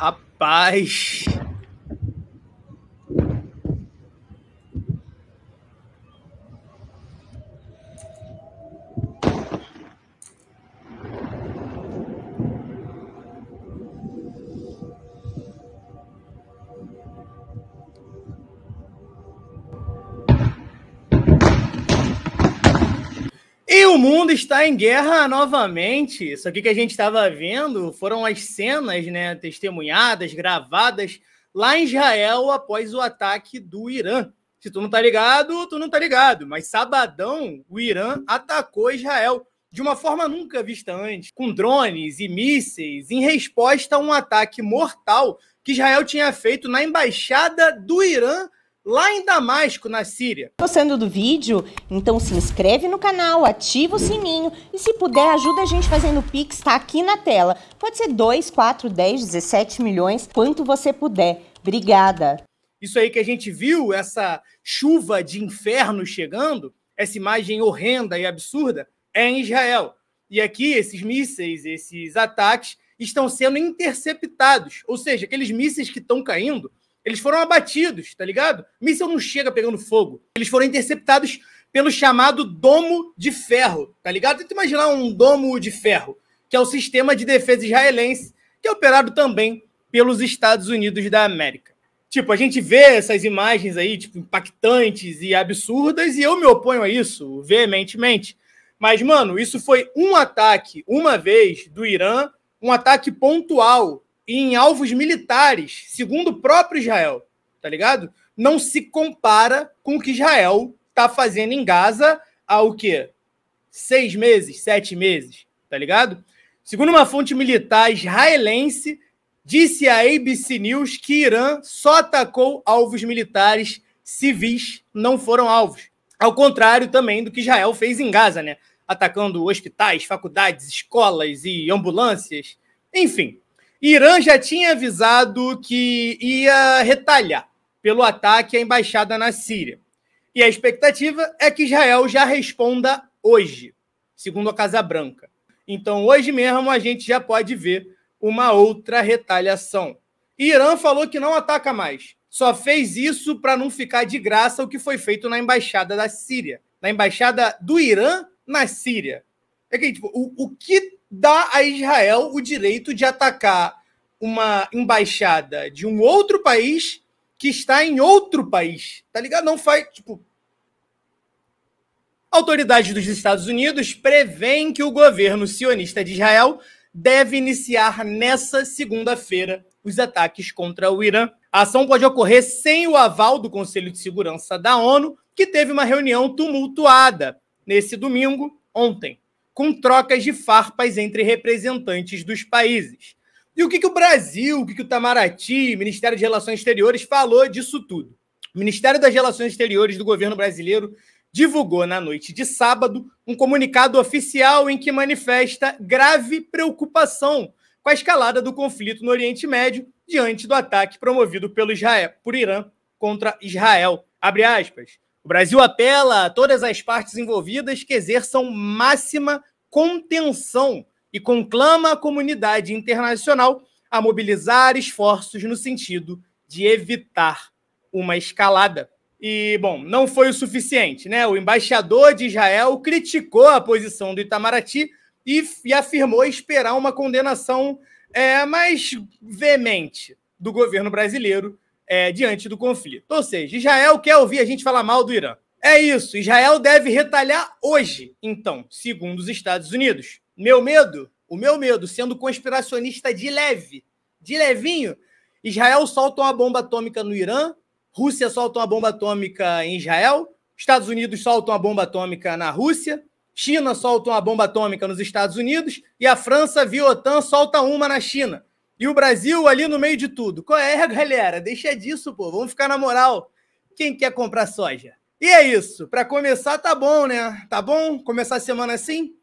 Rapaz! mundo está em guerra novamente. Isso aqui que a gente estava vendo foram as cenas, né, testemunhadas, gravadas lá em Israel após o ataque do Irã. Se tu não tá ligado, tu não tá ligado. Mas sabadão, o Irã atacou Israel de uma forma nunca vista antes, com drones e mísseis, em resposta a um ataque mortal que Israel tinha feito na embaixada do Irã lá em Damasco, na Síria. Gostando do vídeo? Então se inscreve no canal, ativa o sininho e se puder ajuda a gente fazendo o Pix, tá aqui na tela. Pode ser 2, 4, 10, 17 milhões, quanto você puder. Obrigada. Isso aí que a gente viu, essa chuva de inferno chegando, essa imagem horrenda e absurda, é em Israel. E aqui esses mísseis, esses ataques estão sendo interceptados, ou seja, aqueles mísseis que estão caindo eles foram abatidos, tá ligado? O míssil não chega pegando fogo. Eles foram interceptados pelo chamado domo de ferro, tá ligado? Tenta imaginar um domo de ferro, que é o sistema de defesa israelense, que é operado também pelos Estados Unidos da América. Tipo, a gente vê essas imagens aí, tipo, impactantes e absurdas, e eu me oponho a isso veementemente. Mas, mano, isso foi um ataque, uma vez, do Irã, um ataque pontual em alvos militares, segundo o próprio Israel, tá ligado? Não se compara com o que Israel tá fazendo em Gaza há o quê? Seis meses, sete meses, tá ligado? Segundo uma fonte militar israelense, disse à ABC News que Irã só atacou alvos militares, civis não foram alvos. Ao contrário também do que Israel fez em Gaza, né? Atacando hospitais, faculdades, escolas e ambulâncias. Enfim, Irã já tinha avisado que ia retalhar pelo ataque à embaixada na Síria. E a expectativa é que Israel já responda hoje, segundo a Casa Branca. Então, hoje mesmo, a gente já pode ver uma outra retaliação. Irã falou que não ataca mais. Só fez isso para não ficar de graça o que foi feito na embaixada da Síria, na embaixada do Irã na Síria. É que, tipo, o, o que dá a Israel o direito de atacar uma embaixada de um outro país que está em outro país? Tá ligado? Não faz, tipo. Autoridades dos Estados Unidos prevêem que o governo sionista de Israel deve iniciar nessa segunda-feira os ataques contra o Irã. A ação pode ocorrer sem o aval do Conselho de Segurança da ONU, que teve uma reunião tumultuada nesse domingo, ontem com trocas de farpas entre representantes dos países. E o que, que o Brasil, o que, que o Tamaraty, Ministério de Relações Exteriores, falou disso tudo? O Ministério das Relações Exteriores do governo brasileiro divulgou na noite de sábado um comunicado oficial em que manifesta grave preocupação com a escalada do conflito no Oriente Médio diante do ataque promovido pelo Israel, por Irã contra Israel. Abre aspas. O Brasil apela a todas as partes envolvidas que exerçam máxima contenção e conclama a comunidade internacional a mobilizar esforços no sentido de evitar uma escalada. E, bom, não foi o suficiente, né? O embaixador de Israel criticou a posição do Itamaraty e, e afirmou esperar uma condenação é, mais veemente do governo brasileiro é, diante do conflito. Ou seja, Israel quer ouvir a gente falar mal do Irã. É isso, Israel deve retalhar hoje, então, segundo os Estados Unidos. Meu medo, o meu medo, sendo conspiracionista de leve, de levinho, Israel solta uma bomba atômica no Irã, Rússia solta uma bomba atômica em Israel, Estados Unidos soltam uma bomba atômica na Rússia, China solta uma bomba atômica nos Estados Unidos e a França, via OTAN, solta uma na China. E o Brasil ali no meio de tudo. Qual é, galera? Deixa disso, pô. Vamos ficar na moral. Quem quer comprar soja? E é isso. Para começar, tá bom, né? Tá bom começar a semana assim?